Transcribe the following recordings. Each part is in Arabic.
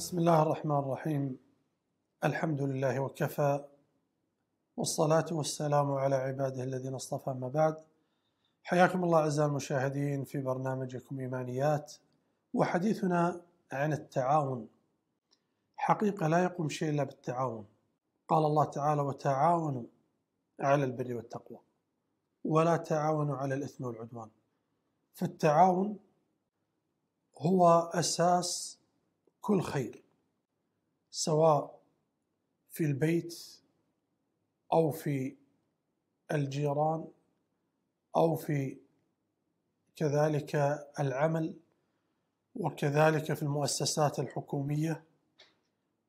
بسم الله الرحمن الرحيم الحمد لله وكفى والصلاة والسلام على عباده الذين اصطفى ما بعد حياكم الله أعزائي المشاهدين في برنامجكم إيمانيات وحديثنا عن التعاون حقيقة لا يقوم شيء إلا بالتعاون قال الله تعالى وتعاونوا على البر والتقوى ولا تعاونوا على الإثم والعدوان فالتعاون هو أساس كل خير سواء في البيت او في الجيران او في كذلك العمل وكذلك في المؤسسات الحكوميه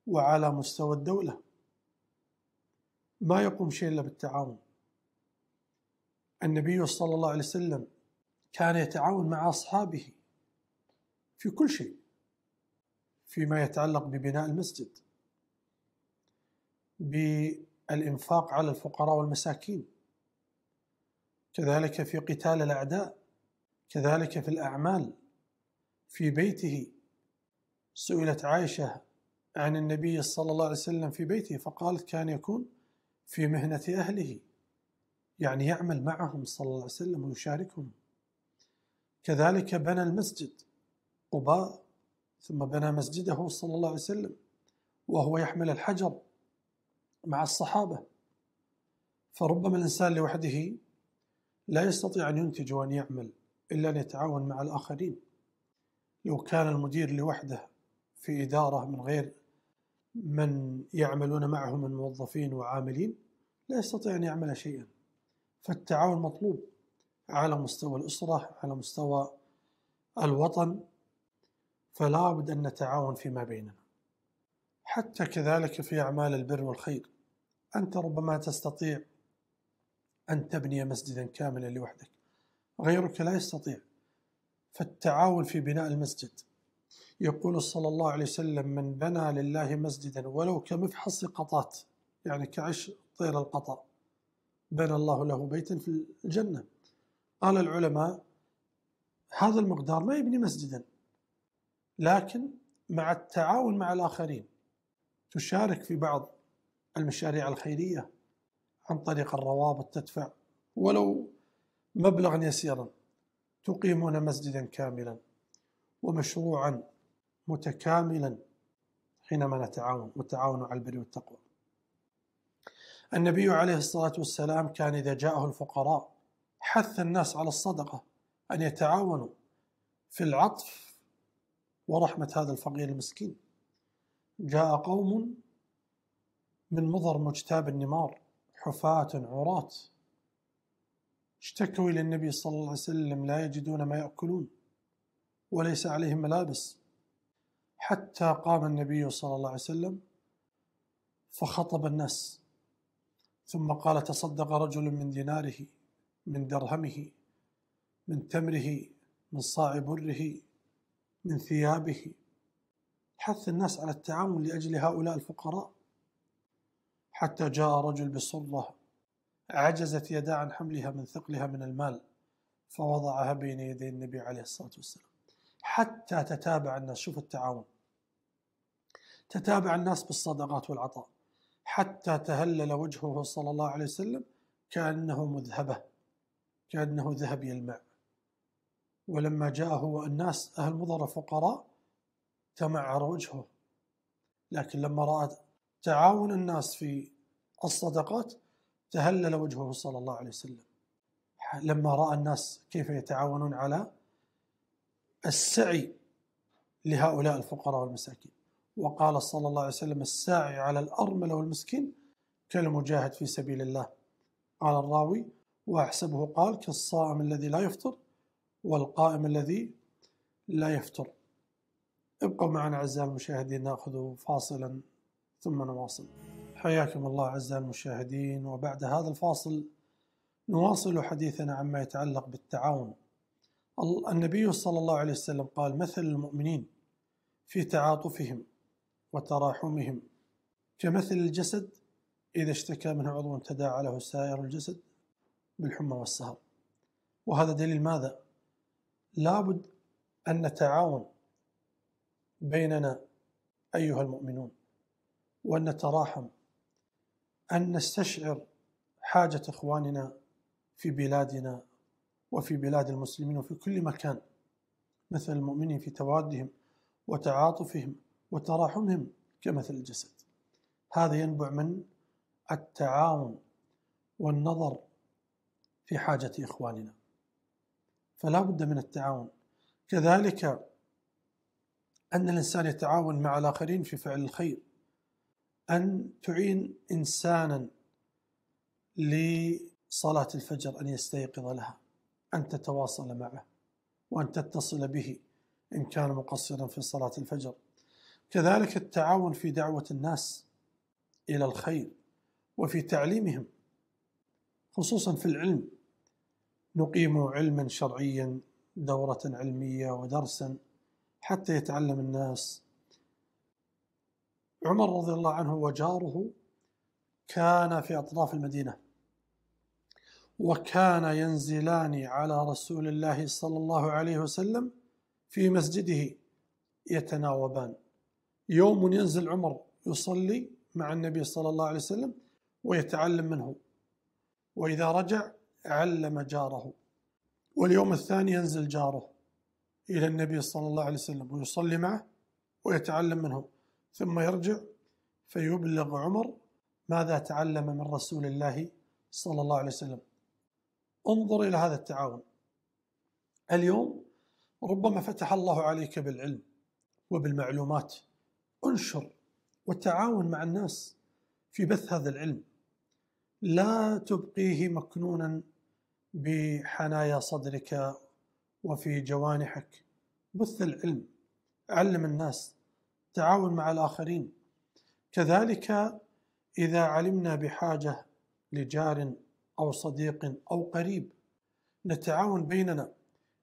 وعلى مستوى الدوله ما يقوم شيء الا بالتعاون النبي صلى الله عليه وسلم كان يتعاون مع اصحابه في كل شيء فيما يتعلق ببناء المسجد بالإنفاق على الفقراء والمساكين كذلك في قتال الأعداء كذلك في الأعمال في بيته سئلت عائشة عن النبي صلى الله عليه وسلم في بيته فقالت كان يكون في مهنة أهله يعني يعمل معهم صلى الله عليه وسلم ويشاركهم كذلك بنى المسجد قباء ثم بنى مسجده صلى الله عليه وسلم وهو يحمل الحجر مع الصحابة فربما الإنسان لوحده لا يستطيع أن ينتج وأن يعمل إلا أن يتعاون مع الآخرين لو كان المدير لوحده في إدارة من غير من يعملون معه من موظفين وعاملين لا يستطيع أن يعمل شيئا فالتعاون مطلوب على مستوى الأسرة على مستوى الوطن فلا بد أن نتعاون فيما بيننا حتى كذلك في أعمال البر والخير أنت ربما تستطيع أن تبني مسجدا كاملا لوحدك غيرك لا يستطيع فالتعاون في بناء المسجد يقول صلى الله عليه وسلم من بنى لله مسجدا ولو كمفحص قطات يعني كعش طير القطا بنى الله له بيتا في الجنة قال العلماء هذا المقدار ما يبني مسجدا لكن مع التعاون مع الآخرين تشارك في بعض المشاريع الخيرية عن طريق الروابط تدفع ولو مبلغا يسيرا تقيمون مسجدا كاملا ومشروعا متكاملا حينما نتعاون والتعاون على البر والتقوى النبي عليه الصلاة والسلام كان إذا جاءه الفقراء حث الناس على الصدقة أن يتعاونوا في العطف ورحمة هذا الفقير المسكين جاء قوم من مضر مجتاب النمار حفاة عراة اشتكوا إلى النبي صلى الله عليه وسلم لا يجدون ما يأكلون وليس عليهم ملابس حتى قام النبي صلى الله عليه وسلم فخطب الناس ثم قال تصدق رجل من ديناره من درهمه من تمره من صاع بره من ثيابه حث الناس على التعاون لأجل هؤلاء الفقراء حتى جاء رجل بصرة عجزت يدا عن حملها من ثقلها من المال فوضعها بين يدي النبي عليه الصلاة والسلام حتى تتابع الناس شوف التعاون تتابع الناس بالصدقات والعطاء حتى تهلل وجهه صلى الله عليه وسلم كأنه مذهبة كأنه ذهب يلمع ولما جاءه الناس أهل مضر فقراء تمعر وجهه لكن لما رأى تعاون الناس في الصدقات تهلل وجهه صلى الله عليه وسلم لما رأى الناس كيف يتعاونون على السعي لهؤلاء الفقراء والمساكين وقال صلى الله عليه وسلم الساعي على الأرمل والمسكين كالمجاهد في سبيل الله قال الراوي وأحسبه قال كالصائم الذي لا يفطر والقائم الذي لا يفتر ابقوا معنا أعزائي المشاهدين نأخذ فاصلا ثم نواصل حياكم الله أعزائي المشاهدين وبعد هذا الفاصل نواصل حديثنا عما يتعلق بالتعاون النبي صلى الله عليه وسلم قال مثل المؤمنين في تعاطفهم وتراحمهم كمثل الجسد إذا اشتكى منه عضو تداعى له سائر الجسد بالحمى والسهر وهذا دليل ماذا؟ لابد أن نتعاون بيننا أيها المؤمنون وأن نتراحم أن نستشعر حاجة إخواننا في بلادنا وفي بلاد المسلمين وفي كل مكان مثل المؤمنين في توادهم وتعاطفهم وتراحمهم كمثل الجسد هذا ينبع من التعاون والنظر في حاجة إخواننا فلا بد من التعاون كذلك أن الإنسان يتعاون مع الآخرين في فعل الخير أن تعين إنسانا لصلاة الفجر أن يستيقظ لها أن تتواصل معه وأن تتصل به إن كان مقصرا في صلاة الفجر كذلك التعاون في دعوة الناس إلى الخير وفي تعليمهم خصوصا في العلم نقيم علما شرعيا دورة علمية ودرسا حتى يتعلم الناس عمر رضي الله عنه وجاره كان في أطراف المدينة وكان ينزلان على رسول الله صلى الله عليه وسلم في مسجده يتناوبان يوم ينزل عمر يصلي مع النبي صلى الله عليه وسلم ويتعلم منه وإذا رجع علم جاره واليوم الثاني ينزل جاره إلى النبي صلى الله عليه وسلم ويصلي معه ويتعلم منه ثم يرجع فيبلغ عمر ماذا تعلم من رسول الله صلى الله عليه وسلم انظر إلى هذا التعاون اليوم ربما فتح الله عليك بالعلم وبالمعلومات انشر وتعاون مع الناس في بث هذا العلم لا تبقيه مكنونا بحنايا صدرك وفي جوانحك بث العلم علم الناس تعاون مع الآخرين كذلك إذا علمنا بحاجة لجار أو صديق أو قريب نتعاون بيننا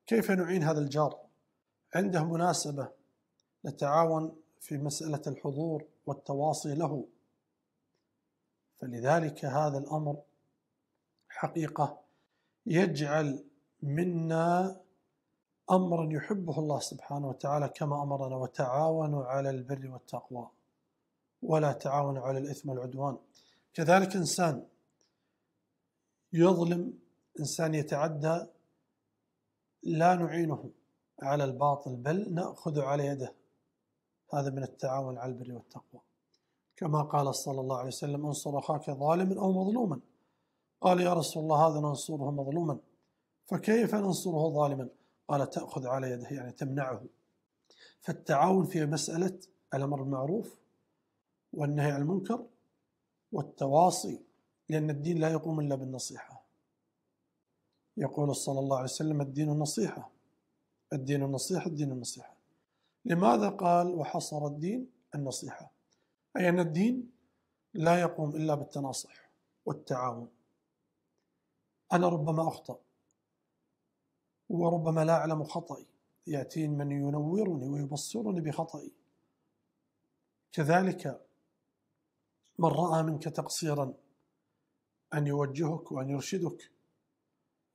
كيف نعين هذا الجار عنده مناسبة نتعاون في مسألة الحضور والتواصي له فلذلك هذا الأمر حقيقة يجعل منا امرا يحبه الله سبحانه وتعالى كما امرنا وتعاونوا على البر والتقوى ولا تعاونوا على الاثم والعدوان كذلك انسان يظلم انسان يتعدى لا نعينه على الباطل بل ناخذ على يده هذا من التعاون على البر والتقوى كما قال صلى الله عليه وسلم انصر اخاك ظالما او مظلوما قال يا رسول الله هذا ننصره مظلوما فكيف ننصره ظالما قال تأخذ على يده يعني تمنعه فالتعاون في مسألة الأمر بالمعروف والنهي عن المنكر والتواصي لأن الدين لا يقوم إلا بالنصيحة يقول صلى الله عليه وسلم الدين النصيحة الدين النصيحة الدين النصيحة لماذا قال وحصر الدين النصيحة أي أن الدين لا يقوم إلا بالتناصح والتعاون أنا ربما أخطأ وربما لا أعلم خطأي يأتين من ينورني ويبصرني بخطأي كذلك من رأى منك تقصيرا أن يوجهك وأن يرشدك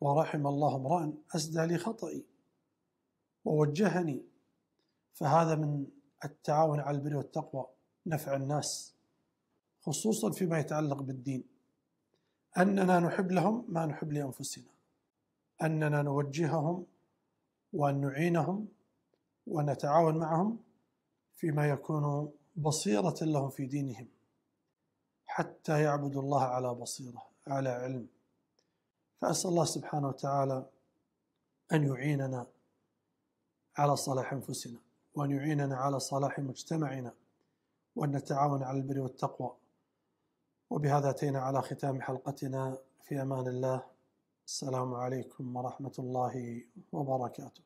ورحم الله امرأ أسدى لي خطأي ووجهني فهذا من التعاون على البر والتقوى نفع الناس خصوصا فيما يتعلق بالدين أننا نحب لهم ما نحب لأنفسنا أننا نوجههم وأن نعينهم ونتعاون معهم فيما يكون بصيرة لهم في دينهم حتى يعبدوا الله على بصيرة على علم فأسأل الله سبحانه وتعالى أن يعيننا على صلاح أنفسنا وأن يعيننا على صلاح مجتمعنا وأن نتعاون على البر والتقوى وبهذا أتينا على ختام حلقتنا في أمان الله السلام عليكم ورحمة الله وبركاته